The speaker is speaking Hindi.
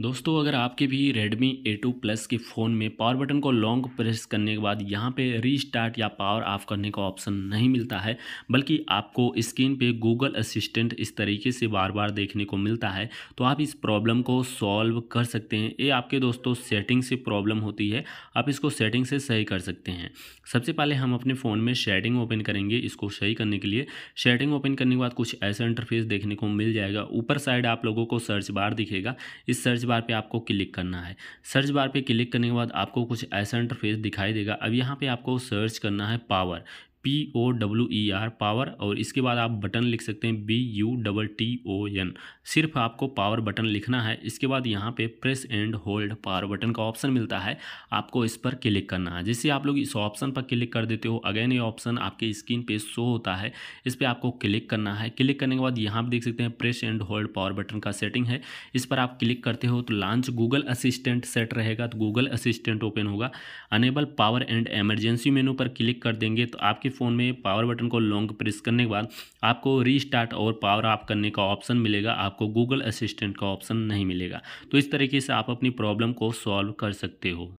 दोस्तों अगर आपके भी Redmi A2 Plus के फ़ोन में पावर बटन को लॉन्ग प्रेस करने के बाद यहाँ पे रीस्टार्ट या पावर ऑफ करने का ऑप्शन नहीं मिलता है बल्कि आपको स्क्रीन पे Google असिस्टेंट इस तरीके से बार बार देखने को मिलता है तो आप इस प्रॉब्लम को सॉल्व कर सकते हैं ये आपके दोस्तों सेटिंग से प्रॉब्लम होती है आप इसको सेटिंग से सही कर सकते हैं सबसे पहले हम अपने फ़ोन में शेडिंग ओपन करेंगे इसको सही करने के लिए शेडिंग ओपन करने के बाद कुछ ऐसा इंटरफेस देखने को मिल जाएगा ऊपर साइड आप लोगों को सर्च बार दिखेगा इस सर्च बार पे आपको क्लिक करना है सर्च बार पे क्लिक करने के बाद आपको कुछ ऐसा इंटरफेस दिखाई देगा अब यहाँ पे आपको सर्च करना है power P O W E R power और इसके बाद आप बटन लिख सकते हैं B U double T O N सिर्फ आपको पावर बटन लिखना है इसके बाद यहाँ पे press and hold power button का ऑप्शन मिलता है आपको इस पर क्लिक करना है जैसे आप लोग इस ऑप्शन पर क्लिक कर देते हो अगेन ये ऑप्शन आपके स्क्रीन पे शो होता है इस पर आपको क्लिक करना है क्लिक करने के बाद यहाँ पर देख सकते हैं press and hold power button का सेटिंग है इस पर आप क्लिक करते हो तो लॉन्च गूगल असिस्टेंट सेट रहेगा तो गूगल असिस्टेंट ओपन होगा enable power and emergency menu पर क्लिक कर देंगे तो आपके फ़ोन में पावर बटन को लॉन्ग प्रेस करने के बाद आपको रीस्टार्ट और पावर ऑफ करने का ऑप्शन मिलेगा आपको गूगल असिस्टेंट का ऑप्शन नहीं मिलेगा तो इस तरीके से आप अपनी प्रॉब्लम को सॉल्व कर सकते हो